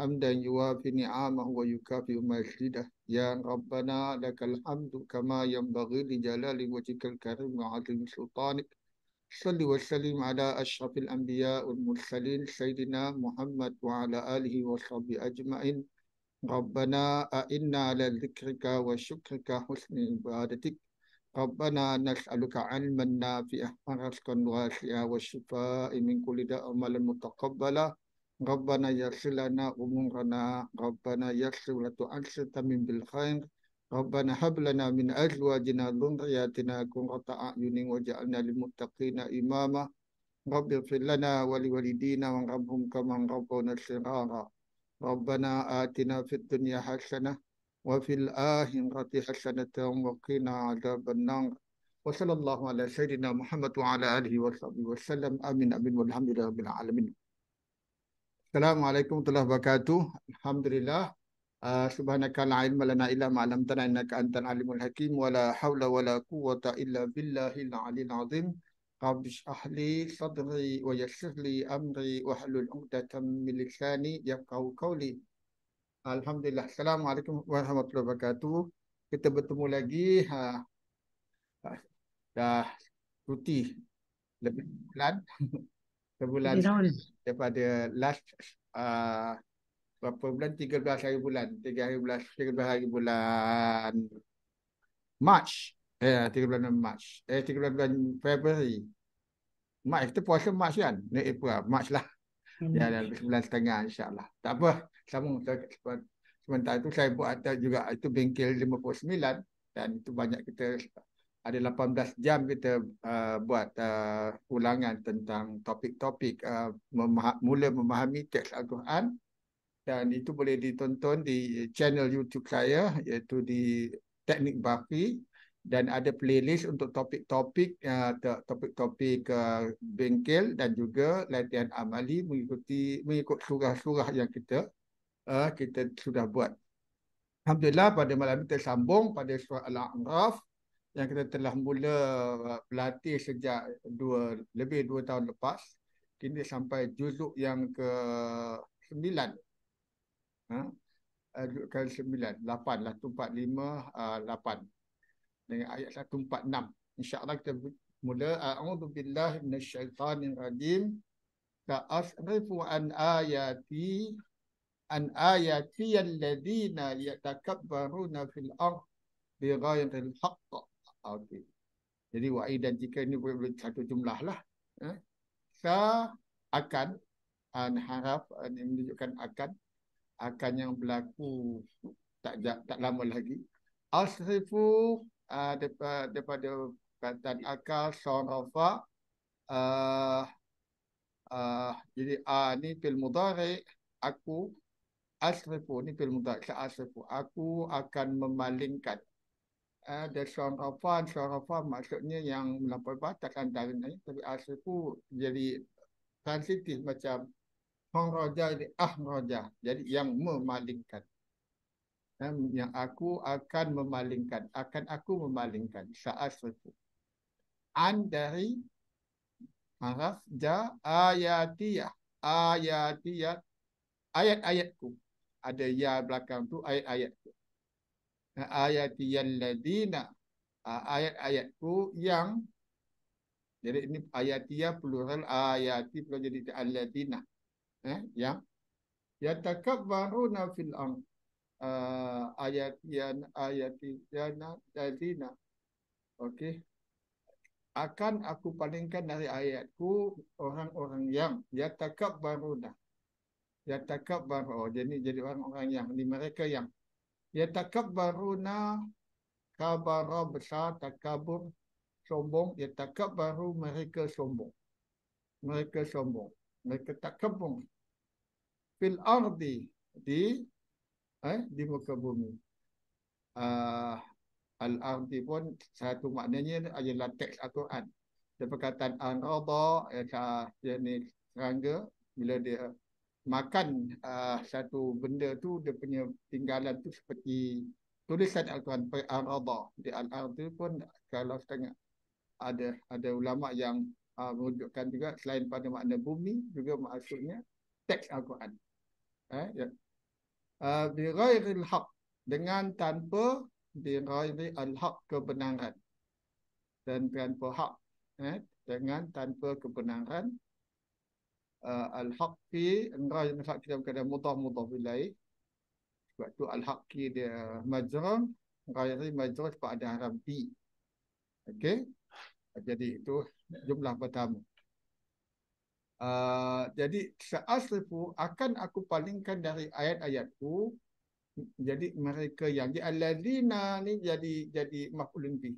hamdan yuwafi ni'amahu wa yukafi masjidah ya rabbana lakal hamdu kama yanbaghi li jalali wajhikal karim wa azim sultanik Salli wa sallim ala ashrafil anbiya wal mursalin Sayyidina Muhammad wa ala alihi wa sahbihi ajma'in Rabbana a'inna ala zikrika wa syukrika husni ibadatik Rabbana nas'aluka alman nafi'ah Marasqan wasi'ah wa syifa'i min kulida amalan mutakabbalah ربنا يغفر لنا أمورنا ربنا يغفر وتؤكسر من بالخير ربنا هب لنا من أزواجنا ذرياتنا قرة أعين وجعلنا للمتقين إماما رب اغفر لنا ولوالدينا وربهم كما ربونا صغارا ربنا آتنا في الدنيا حسنة وفي الآخرة حسنة وقنا عذاب النار وصلى الله على سيدنا محمد وعلى آله وصحبه وسلم آمين آمين والحمد لله رب العالمين Assalamualaikum warahmatullahi wabarakatuh. Alhamdulillah. Uh, ah, subhanaka la ilma lana illa ma 'allamtana innaka antal alimul hakim wa la hawla wa la quwwata illa billahil aliyil azim. Rabbi ahli sadri wa yassir li amri wa hlul 'uqdatam min lisani yafqahu qawli. Alhamdulillah. Assalamualaikum warahmatullahi wabarakatuh. Kita bertemu lagi ha. ha dah cuti lebih bulan sebulan daripada last uh, berapa bulan 13 hari bulan 13 13 hari ya, bulan March eh tiga 13 bulan March eh 13 bulan February Mac kita puasa Mac kan ni April Mac lah hmm. ya dah lebih sebulan setengah insyaallah tak apa sambung sementara itu saya buat juga itu bengkel 59 dan itu banyak kita ada 18 jam kita uh, buat uh, ulangan tentang topik-topik uh, memaha- mula memahami teks Al-Quran dan itu boleh ditonton di channel YouTube saya iaitu di Teknik Bafi dan ada playlist untuk topik-topik uh, topik-topik uh, bengkel dan juga latihan amali mengikuti mengikut surah-surah yang kita uh, kita sudah buat. Alhamdulillah pada malam ini tersambung pada surah Al-A'raf uh, yang kita telah mula uh, berlatih sejak dua lebih dua tahun lepas kini sampai juzuk yang ke sembilan ha? Eh, juzuk ke sembilan lapan lah empat lima uh, lapan dengan ayat satu empat enam insyaallah kita mula a'udzu billahi minasyaitonir rajim ta'asrifu an ayati an ayati alladziina yatakabbaruna fil ardi bighayril haqq Okey. Jadi wa'i dan jika ini boleh satu jumlah lah. Ya. Sa akan an harap ini menunjukkan akan akan yang berlaku tak tak lama lagi. Asrifu uh, daripada, daripada kataan akal sorofa uh, uh, jadi a uh, ni fil mudhari aku asrifu ni fil mudhari asrifu aku akan memalingkan ada the sound of fun, maksudnya yang melampaui batas darin ni tapi asal tu jadi sensitif macam hong roja jadi ah roja jadi yang memalingkan yang aku akan memalingkan akan aku memalingkan saat itu an dari maraf ja ayatiyah ayatiyah ayat-ayatku ayat ada ya belakang tu ayat-ayatku ayati yalladina ayat-ayatku yang jadi ini ayatia plural ayati plural jadi alladina eh yang yatakabbaruna fil am uh, ayatian ayatiana ladina okey akan aku palingkan dari ayatku orang-orang yang yatakabbaruna yatakabbar oh jadi jadi orang-orang yang ni mereka yang Ya takab baru takabbaruna kabara besar takabur sombong. Ya takab baru mereka sombong. Mereka sombong. Mereka takabung. Fil ardi di eh, di muka bumi. Uh, ah, Al-ardi pun satu maknanya adalah teks Al-Quran. Dia perkataan an-radha, ia jenis serangga. Bila dia makan uh, satu benda tu dia punya tinggalan tu seperti tulisan Al-Quran Al-Arda di Al-Arda pun kalau setengah ada ada ulama yang uh, menunjukkan juga selain pada makna bumi juga maksudnya teks Al-Quran eh ya yeah. bi ghairi al-haq dengan tanpa bi ghairi al-haq kebenaran dan tanpa hak eh dengan tanpa kebenaran uh, eh, al-haqqi ngra yang hak kita bukan dia mudah mudah bilai sebab tu al-haqqi dia majra ngra yang tadi majra sebab ada haram bi okey jadi itu jumlah pertama uh, jadi seaslifu akan aku palingkan dari ayat-ayatku jadi mereka yang di alladzina ni jadi jadi maf'ulun bi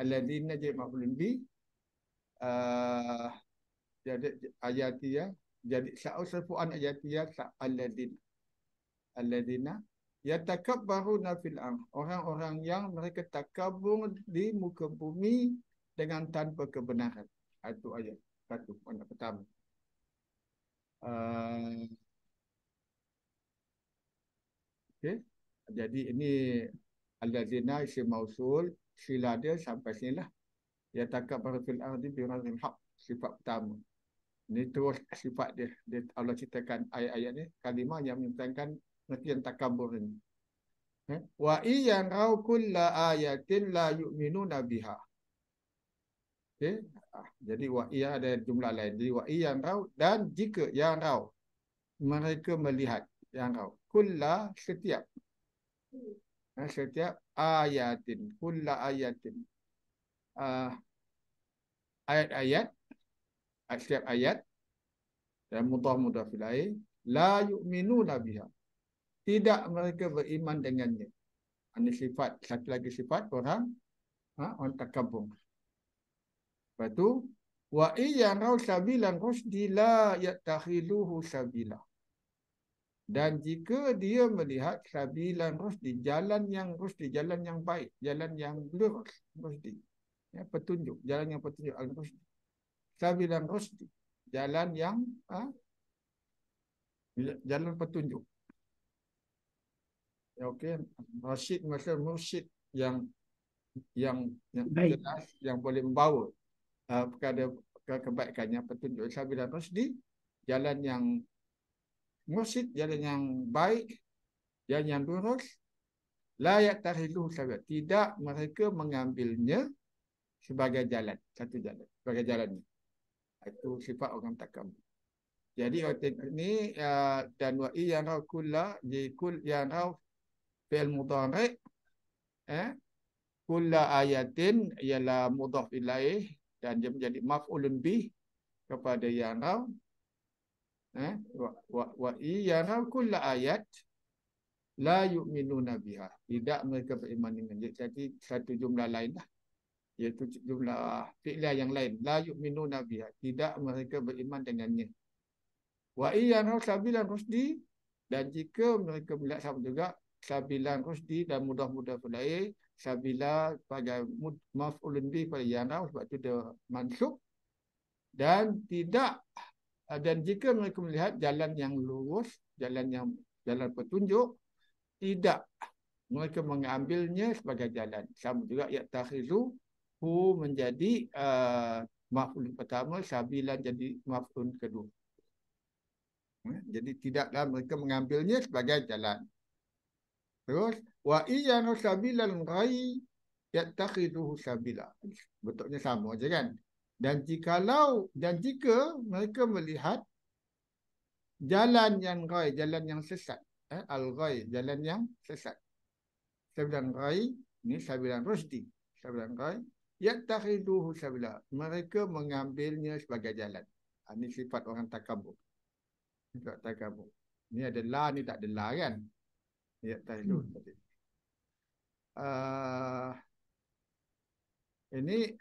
alladzina jadi maf'ulun bi uh, jadi ayatia jadi sa'usafu an ayatia sa'aladin aladina yatakabbaru nafil ang orang-orang yang mereka takabur di muka bumi dengan tanpa kebenaran itu ayat satu pada pertama uh, ah, okay. jadi ini aladina si mausul sila dia sampai sinilah yatakabbaru fil ardi bi ghairil haq sifat pertama ini terus sifat dia. dia Allah ceritakan ayat-ayat ni. Kalimah yang menyatakan nanti yang takabur ni. Eh? Wa iyan rau kulla ayatin la yu'minu nabiha. Ah, jadi wa iyan ada jumlah lain. Jadi wa yang rau dan jika yang rau. Mereka melihat yang rau. Kulla setiap. Eh, setiap ayatin. Kulla ayatin. Ah, ayat-ayat setiap ayat dan mudah mudah filai la yu'minu nabiha. tidak mereka beriman dengannya ini sifat satu lagi sifat orang ha orang takabbur lepas tu wa iyan raw sabilan rusdi la sabila dan jika dia melihat sabilan di jalan yang di jalan yang baik jalan yang lurus rusdi ya, petunjuk jalan yang petunjuk al rusdi sabilan rusdi jalan yang ha? jalan petunjuk ya, okey rasyid masa mursyid yang yang yang Baik. jelas yang boleh membawa uh, perkara ke kebaikannya petunjuk sabilan rusdi jalan yang mursyid jalan yang baik jalan yang lurus layak tahilu sabat tidak mereka mengambilnya sebagai jalan satu jalan sebagai jalannya itu sifat orang takam. Jadi ini uh, dan wa yang rau kula di kul yang rau fil mudhari eh kula ayatin ialah mudhaf ilaih dan dia menjadi maf'ulun bih kepada yang rau eh wa wa yang rau kula ayat la yu'minuna biha tidak mereka beriman dengan jadi satu jumlah lainlah iaitu jumlah fi'lah yang lain la yu'minu nabiyya tidak mereka beriman dengannya wa iyan sabilan rusdi dan jika mereka melihat sama juga sabilan rusdi dan mudah-mudah pula sabila pada maf'ulun bi pada yana sebab itu dia mansub dan tidak dan jika mereka melihat jalan yang lurus jalan yang jalan petunjuk tidak mereka mengambilnya sebagai jalan sama juga ya takhizu mafu menjadi uh, eh, mafun pertama, sabilan jadi mafun kedua. Ya, jadi tidaklah mereka mengambilnya sebagai jalan. Terus, wa iyanu sabilan rai yattakhiduhu sabila. Bentuknya sama saja kan. Dan jikalau dan jika mereka melihat jalan yang rai, jalan yang sesat. Eh, Al-rai, jalan yang sesat. Sabilan rai, ini sabilan rusdi. Sabilan rai, yattakhiduhu sabila mereka mengambilnya sebagai jalan ini ha, sifat orang takabur Tak takabur ni ada la ni tak ada la kan yattakhiduhu hmm. tadi uh, ah, ini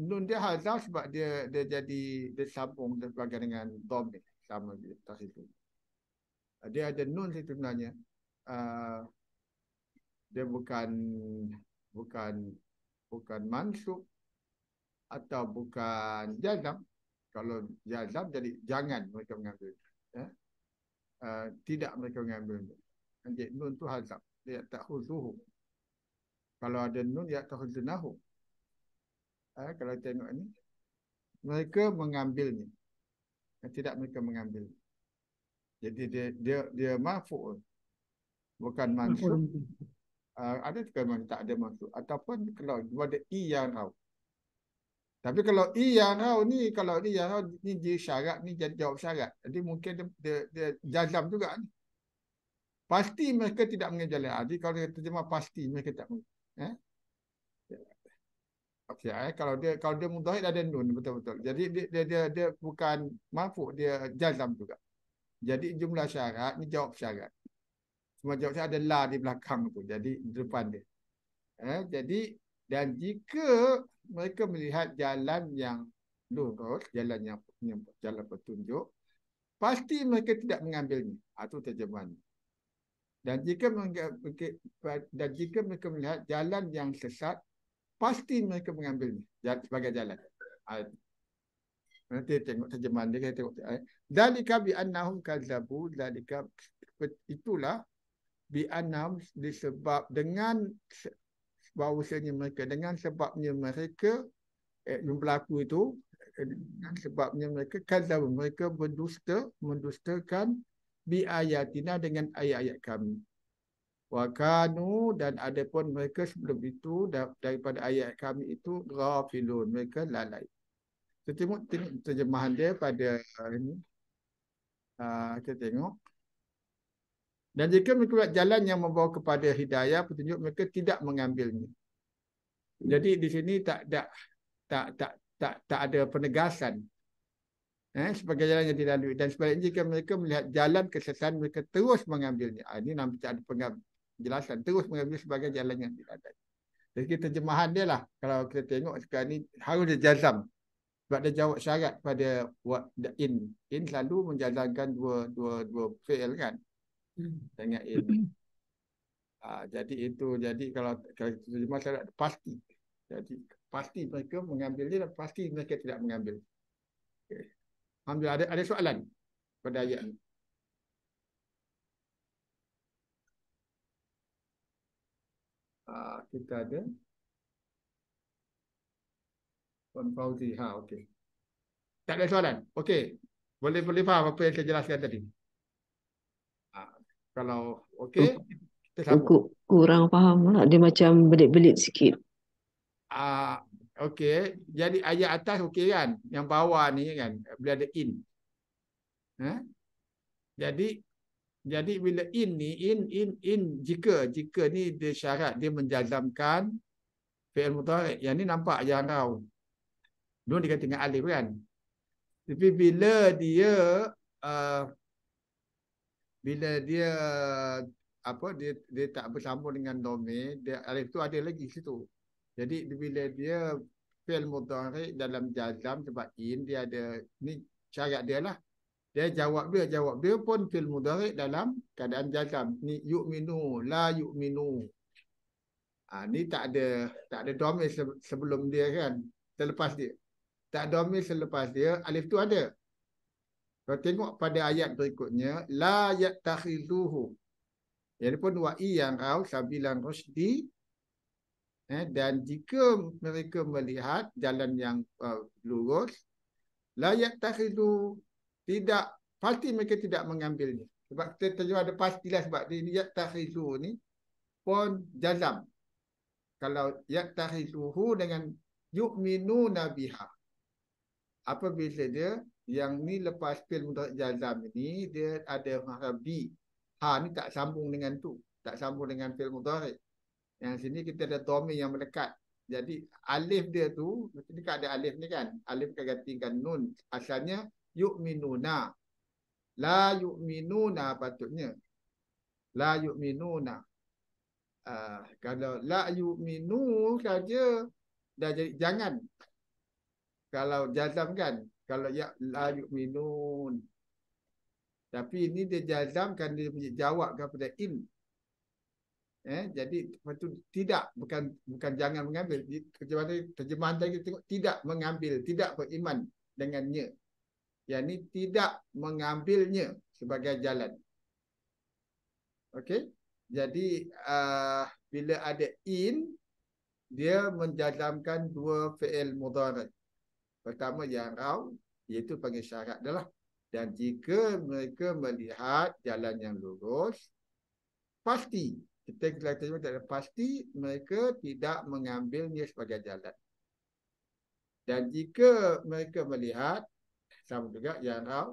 nun dia hazaf sebab dia dia jadi dia sambung sebagai dengan dhamir sama dia itu. dia ada nun situ sebenarnya uh, dia bukan bukan bukan mansub atau bukan jazam kalau jazam jadi jangan mereka mengambil ya uh, tidak mereka mengambil nanti nun tu hazab ya takhuzuhu kalau ada nun ya takhuzunahu uh, kalau tengok ini mereka mengambil mengambilnya eh, tidak mereka mengambil jadi dia dia dia mafu bukan mansub Ah, ada juga memang tak ada maksud. Ataupun kalau kepada i yang rau. Tapi kalau i yang rau ni, kalau i yang rau ni dia syarat, ni jadi jawab syarat. Jadi mungkin dia, dia, dia jazam juga ni. Pasti mereka tidak mengejalan. Ah, jadi kalau dia terjemah pasti mereka tak mengejalan. Eh? Okey, eh? kalau dia kalau dia mudahid ada nun betul-betul. Jadi dia, dia dia dia, bukan mafuk, dia jazam juga. Jadi jumlah syarat ni jawab syarat. Semacam saya ada la di belakang pun. Jadi depan dia. Eh, jadi dan jika mereka melihat jalan yang lurus, jalan yang, yang jalan petunjuk, pasti mereka tidak mengambilnya. Itu ah, terjemahan. Dan jika mereka, dan jika mereka melihat jalan yang sesat, pasti mereka mengambilnya sebagai jalan. Ah, Nanti tengok terjemahan dia. Tengok, eh. Dalika bi annahum kazabu. Dalika itulah bi anam disebab dengan bahawasanya mereka dengan sebabnya mereka eh, berlaku itu eh, dengan sebabnya mereka kadzab mereka berdusta mendustakan bi ayatina dengan ayat-ayat kami wa kanu dan adapun mereka sebelum itu daripada ayat kami itu ghafilun mereka lalai kita tengok terjemahan dia pada ini uh, kita tengok dan jika mereka buat jalan yang membawa kepada hidayah, petunjuk mereka tidak mengambilnya. Jadi di sini tak tak tak tak tak, tak ada penegasan eh, sebagai jalan yang dilalui. Dan sebaliknya jika mereka melihat jalan kesesatan, mereka terus mengambilnya. Ah, ini nampak tak ada penjelasan. Terus mengambil sebagai jalan yang dilalui. Jadi terjemahan dia lah. Kalau kita tengok sekarang ni, harus dia jazam. Sebab dia jawab syarat pada what in. In selalu menjalankan dua, dua, dua fail kan dengan ini. Ha, jadi itu jadi kalau kalau itu masalah pasti. Jadi pasti mereka mengambil dia dan pasti mereka tidak mengambil. Alhamdulillah ada ada soalan pada ayat ini. Ha, ah, kita ada Puan Fauzi. Ha, okey. Tak ada soalan. Okey. Boleh boleh faham apa yang saya jelaskan tadi kalau okey kita sambung aku kurang faham lah dia macam belit-belit sikit ah uh, okey jadi ayat atas okey kan yang bawah ni kan bila ada in eh? jadi jadi bila in ni in in in jika jika ni dia syarat dia menjazamkan fi'il mudhari yang ni nampak jangan tahu dulu dia kata alif kan tapi bila dia uh, bila dia apa dia dia tak bersambung dengan domi dia alif tu ada lagi situ jadi bila dia fil mudhari dalam jazam sebab in dia ada ni syarat dia lah dia jawab dia jawab dia pun fil mudhari dalam keadaan jazam ni yu'minu la yu'minu ah ha, ni tak ada tak ada domi sebelum dia kan selepas dia tak domi selepas dia alif tu ada kalau tengok pada ayat berikutnya, la yattakhizuhu. Jadi pun wa'i yang kau sabilan rusdi. Eh, dan jika mereka melihat jalan yang uh, lurus, la yattakhizu tidak pasti mereka tidak mengambilnya. Sebab kita terjemah ada pastilah sebab dia ini yattakhizu ni pun jazam. Kalau yattakhizuhu dengan yu'minu nabiha. Apa beza dia? yang ni lepas pil mutasak jazam ni dia ada huruf B. Ha ni tak sambung dengan tu. Tak sambung dengan fil mutasak. Yang sini kita ada domi yang melekat. Jadi alif dia tu, ni ada alif ni kan. Alif kan ganti nun. Asalnya yu'minuna. La yu'minuna patutnya. La yu'minuna. Uh, kalau la yu'minu saja dah jadi jangan. Kalau jazam kan, kalau ya la yu'minun tapi ini dia jazamkan dia punya jawab kepada in eh jadi itu tidak bukan bukan jangan mengambil terjemahan terjemahan tadi kita tengok tidak mengambil tidak beriman dengannya yakni tidak mengambilnya sebagai jalan okey jadi uh, bila ada in dia menjazamkan dua fi'il mudhari Pertama yang raw iaitu panggil syarat dah lah. Dan jika mereka melihat jalan yang lurus, pasti, kita kira terima tak ada, pasti mereka tidak mengambilnya sebagai jalan. Dan jika mereka melihat, sama juga yang raw,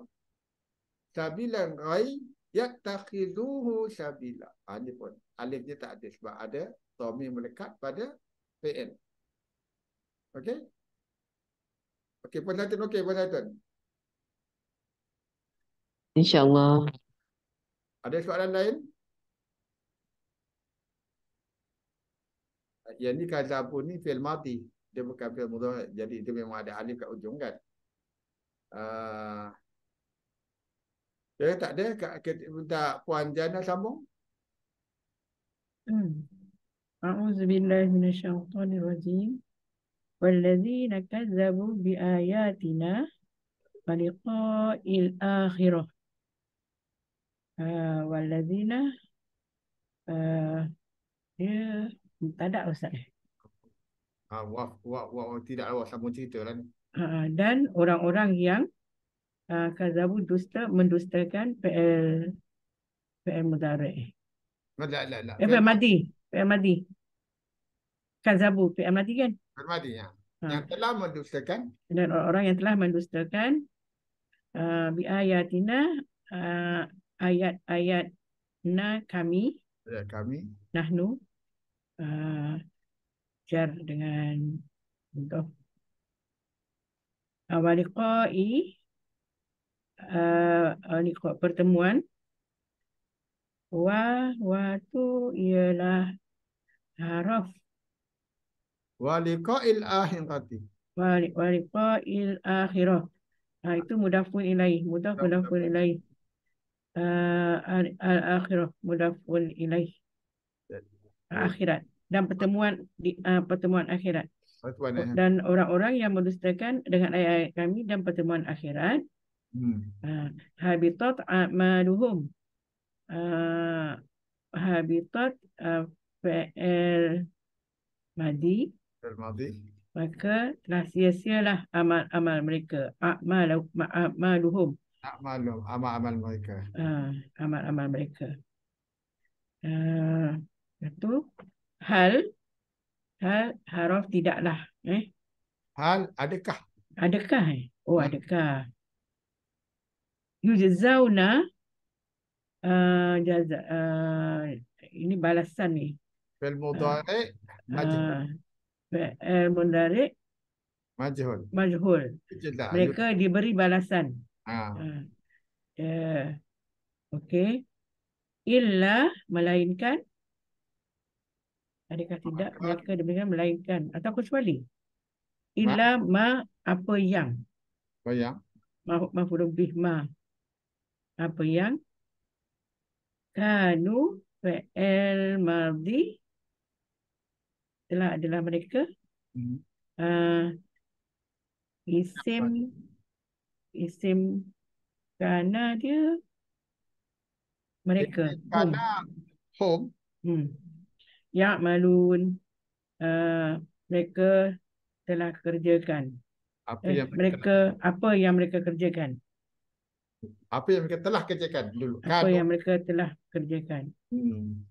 sabilan rai, yak takhiduhu sabila. Ha, ini pun, alifnya tak ada sebab ada, tomi melekat pada PN. Okey? Okey, Puan Nathan. Okey, Puan Nathan. InsyaAllah. Ada soalan lain? Ah, yang ni Kazapu ni fail mati. Dia bukan fail mudah. Jadi itu memang ada alif kat ujung kan? Uh, ah, eh, tak ada? Kak, kita minta Puan Jana sambung? Hmm. A'udzubillahirrahmanirrahim. والذين كذبوا بآياتنا ولقاء الآخرة آه والذين آه ah, tidak ada Ustaz. Ha, wah, wah, wah, tidak awas sambung cerita lah kan? ni. dan orang-orang yang uh, ah, kazabu dusta mendustakan PL PL mudare. Tak, lah, tak, lah, tak. Lah, eh, PL madi. PL madi. Kazabu PL madi kan? Permadi yang ha. yang telah mendustakan dan orang yang telah mendustakan uh, bi ayatina uh, ayat-ayat na kami ya kami nahnu uh, jar dengan untuk awaliqai uh, uh pertemuan wa wa tu ialah haraf Walikail akhirati. walikail akhirah. Ha, itu mudafun ilaih. Mudaf ha, mudafun ilaih. Uh, al akhirah mudafun ilaih. Akhirat dan pertemuan di uh, pertemuan akhirat. Dan orang-orang yang mendustakan dengan ayat-ayat kami dan pertemuan akhirat. Hmm. Ha, habitat amaluhum. Uh, habitat uh, fa'al madi. Uh, al-madi. Maka amal-amal mereka. Amal Malu Amal amal mereka. Ah, amal-amal mereka. Ah, ha, ha, itu hal hal haraf tidaklah, eh. Hal adakah? Adakah? Eh? Oh, hal. Hmm. adakah? Yujzauna Uh, jaza, uh, ini balasan ni. Fil mudari uh, fi'il mundarik majhul majhul mereka diberi balasan ah ha. ha. Ya. okey illa melainkan adakah tidak mereka diberikan melainkan atau kecuali illa ma. apa yang apa yang mafhum lebih ma apa yang kanu fi'il madhi telah adalah mereka hmm. uh, isim isim kerana dia mereka kerana home. Hmm. Ya malun uh, ah, mereka telah kerjakan. Apa eh, yang mereka, mereka apa yang mereka kerjakan? Apa yang mereka telah kerjakan dulu? Apa kan? yang mereka telah kerjakan? Hmm.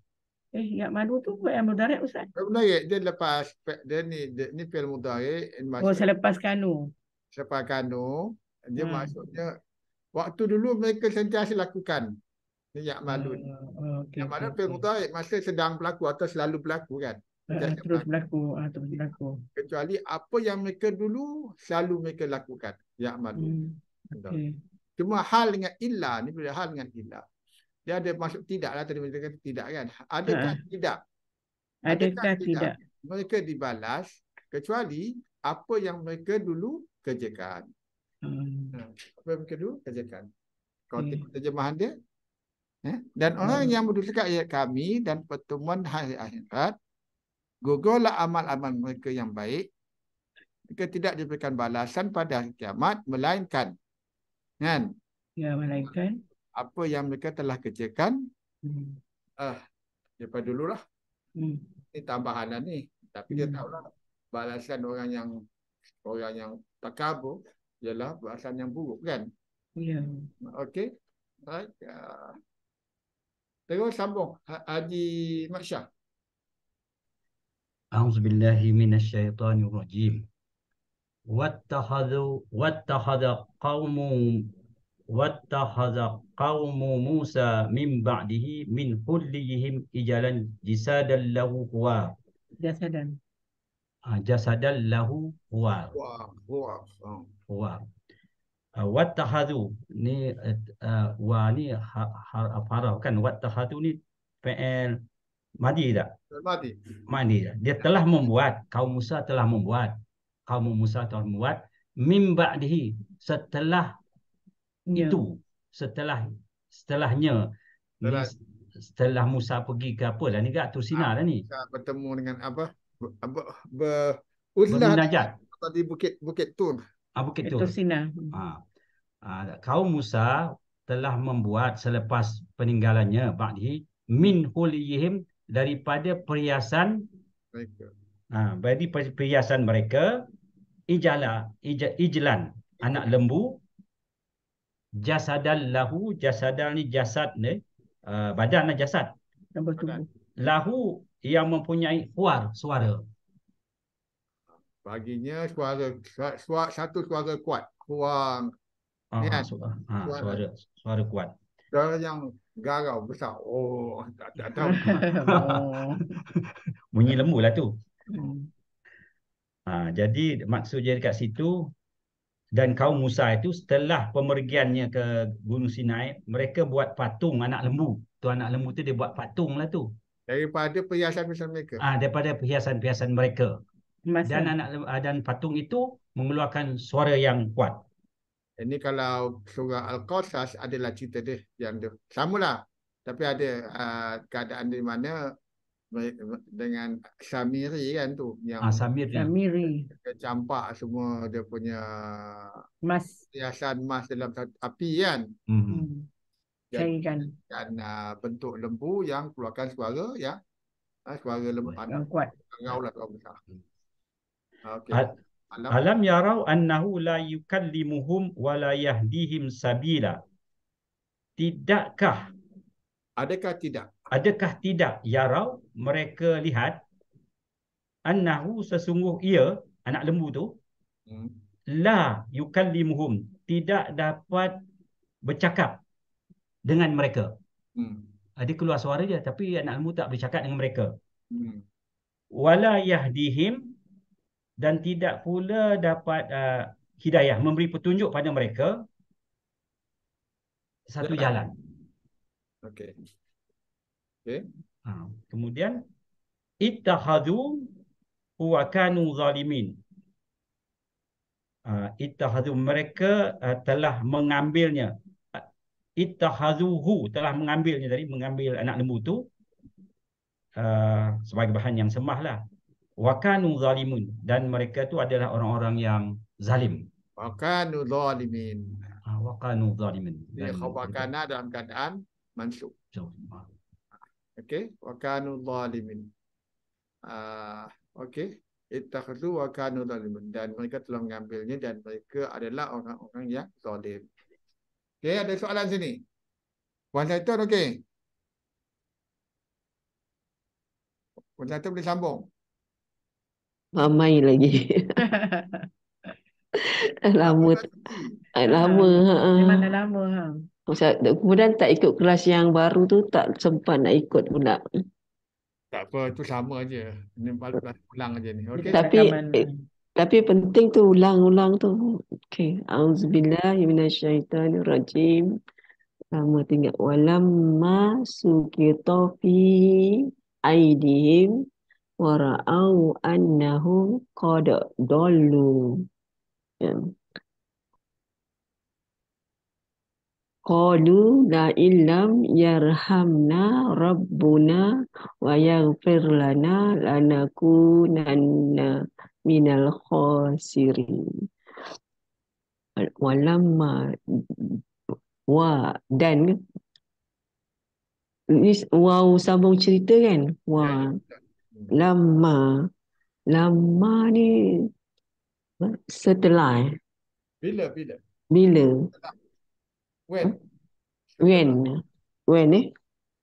Eh, ingat madu tu buat yang mudarat Ustaz? Tak boleh, dia lepas. Dia ni, dia, ni pil mudarat. Eh. Oh, selepas kanu. Selepas kanu. Dia ha. Hmm. maksudnya, waktu dulu mereka sentiasa lakukan. Ingat madu. Uh, ah, ah, okay, yang mana pil mudarat eh, masa sedang berlaku atau selalu berlaku kan? Uh, terus mati. berlaku. Uh, terus berlaku. Kecuali apa yang mereka dulu selalu mereka lakukan. Ingat madu. Hmm. Okay. Cuma hal dengan ilah ni boleh hal dengan ilah dia ada masuk tidak lah tadi mereka kata tidak kan. Adakah ha. tidak? ada Adakah tidak? tidak? Mereka dibalas kecuali apa yang mereka dulu kerjakan. Hmm. hmm apa yang mereka dulu kerjakan. Kau hmm. tengok terjemahan dia. Eh? Dan hmm. orang yang berdusakan ayat kami dan pertemuan hari akhirat, gugurlah amal-amal mereka yang baik. Mereka tidak diberikan balasan pada kiamat, melainkan. Kan? Ya, melainkan apa yang mereka telah kerjakan hmm. ah hmm. uh, daripada dululah hmm. ini tambahan lah ni tapi dia hmm. tahu lah balasan orang yang orang yang takabur ialah balasan yang buruk kan ya yeah. okey baik uh, terus sambung ha-, Haji Maksyah أعوذ بالله من الشيطان الرجيم واتخذوا واتخذ قوم واتخذ qawmu Musa min ba'dihi min kulliyihim ijalan jisadan lahu huwa. Jasadan. Ha, jasadan lahu huwa. Huwa. Huwa. Hmm. Huwa. Uh, ha, wattahadu. Ni, uh, eh, eh, wa ni harap ha, ha, har, har, kan. Wattahadu ni fa'al mati tak? Mati. Mati tak? Dia telah membuat. Kaum Musa telah membuat. Kaum Musa telah membuat. Mim Setelah ya. itu setelah setelahnya setelah, setelah Musa pergi ke apa lah ni kat Tusina ah, lah ni bertemu dengan apa apa berulah tadi bukit bukit tun ah bukit tun Tusina ah, ah kaum Musa telah membuat selepas peninggalannya bakti min huliyihim daripada perhiasan mereka ah bagi perhiasan mereka ijala ij, ijlan anak lembu jasadan lahu jasadan ni jasad ni uh, badan lah jasad lahu yang mempunyai kuar suara baginya suara suara satu suara kuat kuang ha, suara, suara kuat suara yang garau besar oh tak, tak tahu bunyi lembulah tu ha, jadi maksud dia dekat situ dan kaum Musa itu setelah pemergiannya ke Gunung Sinai, mereka buat patung anak lembu. Tu anak lembu tu dia buat patung lah tu. Daripada perhiasan-perhiasan mereka. Ah, daripada perhiasan-perhiasan mereka. Masa. Dan anak ah, dan patung itu mengeluarkan suara yang kuat. Ini kalau surah Al-Qasas adalah cerita dia yang dia. Samalah. Tapi ada uh, keadaan di mana dengan Samiri kan tu yang ah, Samiri. Samiri. campak semua dia punya mas hiasan mas dalam api kan. Mm -hmm. hmm. Dan, dan uh, bentuk lembu yang keluarkan suara ya. Uh, suara lembu Baik, anak. kuat. Engau lah kau besar. Hmm. Okay. Al Alam, Alam rau annahu la yukallimuhum wa la yahdihim sabila. Tidakkah? Adakah tidak? adakah tidak Ya, yarau mereka lihat annahu sesungguh ia anak lembu tu hmm. la yukallimuhum tidak dapat bercakap dengan mereka hmm. dia keluar suara dia tapi anak lembu tak bercakap dengan mereka hmm. wala yahdihim dan tidak pula dapat uh, hidayah memberi petunjuk pada mereka satu jalan. Okey. Okay. Ha. Kemudian ittahadu huwa kanu zalimin. Uh, ittahadu mereka uh, telah mengambilnya. Uh, ittahaduhu telah mengambilnya tadi mengambil anak lembu itu uh, ha, sebagai bahan yang semahlah. Wa kanu zalimun dan mereka tu adalah orang-orang yang zalim. Wa kanu zalimin. Uh, wa kanu zalimin. Dia khabar kana dalam keadaan mansub. So, Okay. Wa kanu zalimin. Uh, okay. Ittakhlu wa kanu zalimin. Dan mereka telah mengambilnya dan mereka adalah orang-orang yang zalim. Okay. Ada soalan sini. Wan Zaitun okay. Wan Zaitun boleh sambung. Ramai lagi. lama. Lama. Ha, ha. Memang dah lama. Ha. Kemudian tak ikut kelas yang baru tu tak sempat nak ikut pula. Tak apa, tu sama aje. Ini baru ulang aje ni. Okay, tapi eh, tapi penting tu ulang-ulang tu. Okey. Auzubillah minasyaitanirrajim. Sama tinggal walam masukito fi aidihim wa ra'au annahum qad dallu. Ya. Yeah. qalu la illam yarhamna rabbuna wa yaghfir lana lanakunanna minal khasirin walamma wa dan ni wow sambung cerita kan wa ya, ya. lama lama ni setelah eh? bila bila bila When. When. Lah. When eh.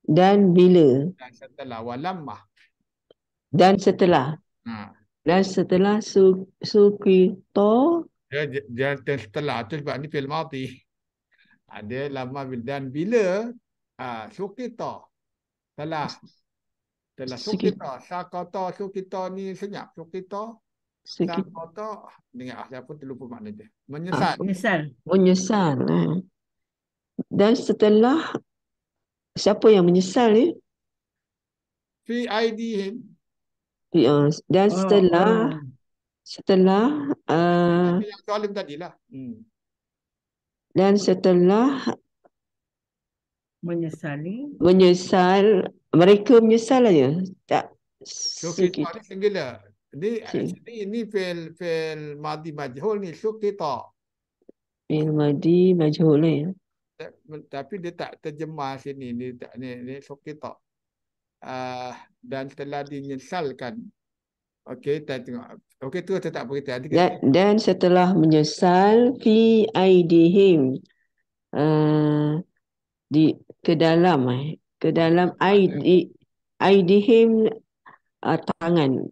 Dan bila. Dan setelah. Walamma. Dan setelah. Ha. Dan setelah su sukito. Dan ya, setelah tu sebab ni film mati. Ada lama bila. Dan bila. Ha, sukito. Telah. Telah sukito. Sakoto sukito ni senyap. Sukito. Sakoto. Dengar siapa terlupa makna dia. Ah, menyesal. menyesal. Menyesal. Menyesal. Eh dan setelah siapa yang menyesal ya? Fi idhim. dan ah, setelah ah. setelah uh, yang zalim tadilah. Hmm. Dan setelah menyesali menyesal mereka menyesal aja tak syukita ni singgila ni ni ni fil fil madi majhul ni syukita fil madi majhul ni ya tapi dia tak terjemah sini ni tak ni ni sokita uh, ah, dan telah dinyesalkan okey kita tengok okey tu tetap berita nanti dan setelah menyesal fi aidihim uh, di ke dalam eh ke dalam aidihim uh, tangan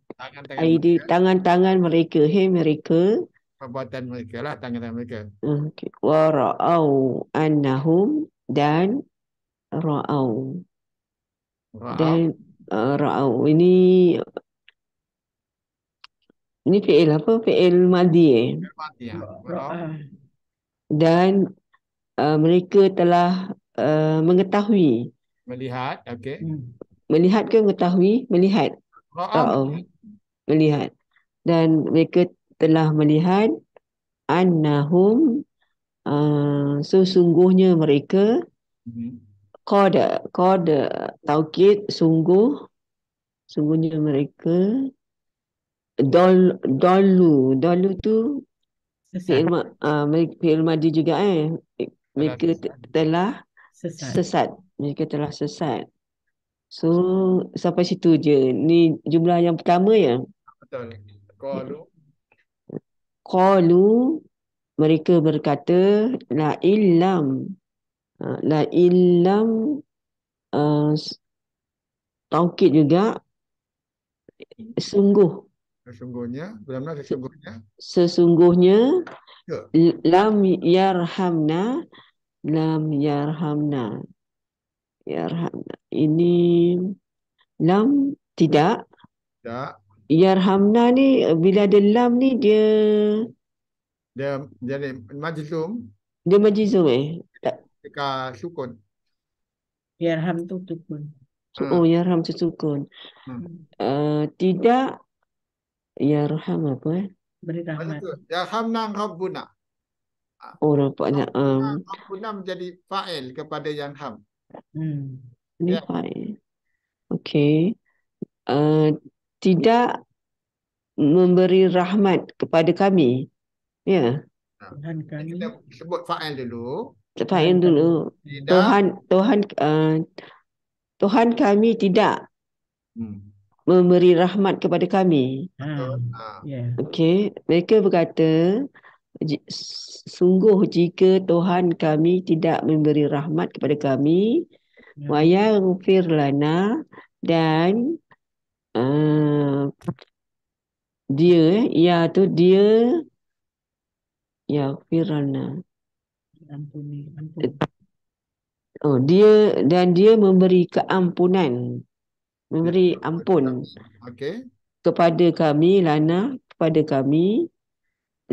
aidi tangan-tangan mereka hey mereka perbuatan mereka lah tangan-tangan mereka. Okay. Wa ra'au annahum dan ra'au. Ra dan uh, ra'au ini ini fi'il apa? Fi'il madi. Eh? Fi'il madi. Ya. Dan uh, mereka telah uh, mengetahui. Melihat, okay. Hmm. Melihat ke mengetahui? Melihat. Ra'au. Ra melihat. Dan mereka telah melihat annahum uh, sesungguhnya mereka mm-hmm. qad qad taukid sungguh sungguhnya mereka dol dolu dolu tu sesat fi'il uh, juga eh mereka telah, telah sesat. sesat mereka telah sesat so sampai situ je ni jumlah yang pertama ya betul qalu qalu mereka berkata la illam ha, la illam uh, taukid juga sungguh sesungguhnya benar sesungguhnya sesungguhnya ya. lam yarhamna lam yarhamna yarhamna ini lam tidak tidak Yarhamna ni bila ada lam ni dia dia jadi majzum. Dia majzum eh. Tak. Dekat sukun. Yarham tu sukun. Hmm. Oh, yarham tu sukun. Hmm. Uh, tidak yarham apa eh? Beri rahmat. Yarhamna rabbuna. Oh, rupanya. Um. Rabbuna menjadi fa'il kepada yang ham. Hmm. Ini ya. fa'il. Okay. Uh, eh, tidak memberi rahmat kepada kami. Ya. Tuhan kami. Kita sebut fa'il dulu. Fa'il dulu. Tidak. Tuhan Tuhan uh, Tuhan kami tidak hmm. memberi rahmat kepada kami. Ha. Hmm. Yeah. Ah. Ya. Okey, mereka berkata sungguh jika Tuhan kami tidak memberi rahmat kepada kami, yeah. wayang firlana dan Ah, dia eh ya tu dia ya firana ampuni eh, oh dia dan dia memberi keampunan memberi ya, ampun okey kepada kami lana kepada kami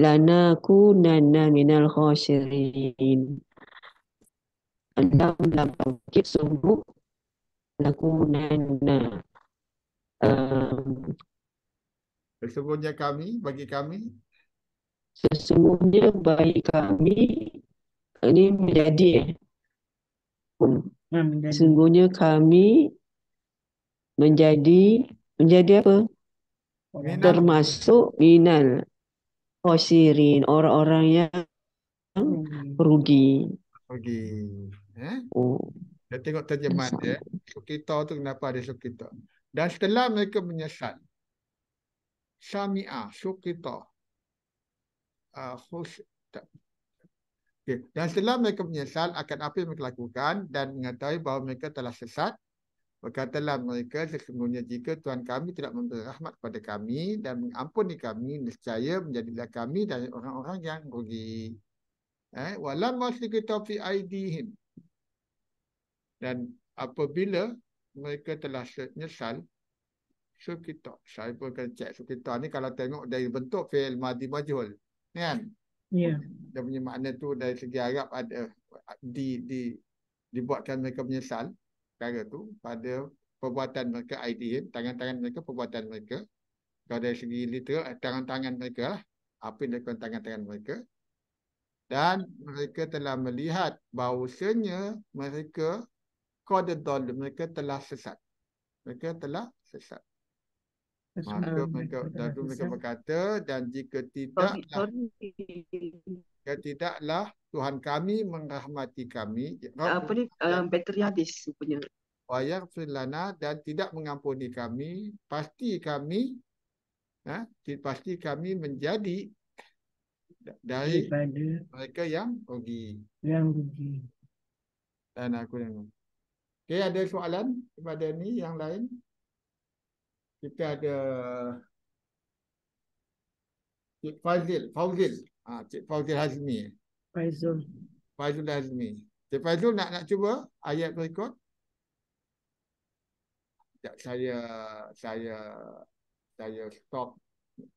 lana ku nana minal khosirin dalam dalam kitab sungguh lakunan Ehm, sesungguhnya kami bagi kami sesungguhnya bagi kami ini menjadi ya, sesungguhnya kami menjadi menjadi apa minal. termasuk minal khosirin orang-orang yang hmm. rugi rugi eh? oh. Dia tengok terjemahan dia. Sukita tu kenapa ada sukita? Dan setelah mereka menyesal, Sami'ah, Sukita, uh, Hus, okay. dan setelah mereka menyesal akan apa yang mereka lakukan dan mengetahui bahawa mereka telah sesat, Berkatalah mereka sesungguhnya jika Tuhan kami tidak memberi rahmat kepada kami dan mengampuni kami, niscaya menjadilah kami dan orang-orang yang rugi. Eh? Walam fi aidihim. Dan apabila mereka telah menyesal sukita. Saya pun kena cek sukita ni kalau tengok dari bentuk fi'il madi majhul. Kan? Ya. Yeah. Dia punya makna tu dari segi Arab ada di di dibuatkan mereka menyesal perkara tu pada perbuatan mereka idea tangan-tangan mereka perbuatan mereka kalau dari segi literal eh, tangan-tangan mereka lah apa yang dilakukan tangan-tangan mereka dan mereka telah melihat bahawasanya mereka kau qad dhal mereka telah sesat mereka telah sesat maka mereka dahulu mereka berkata dan jika tidak, jika tidaklah Tuhan kami mengrahmati kami eh, apa ni um, bateri habis rupanya wa yaghfir dan tidak mengampuni kami pasti kami ha, pasti kami menjadi dari mereka yang rugi yang rugi dan aku yang Okay, ada soalan daripada ni yang lain? Kita ada Cik Fazil, Fauzil. ha, Cik Fauzil Hazmi. Fazul. Fazul Hazmi. Cik Fazul nak nak cuba ayat berikut? Tak saya saya saya stop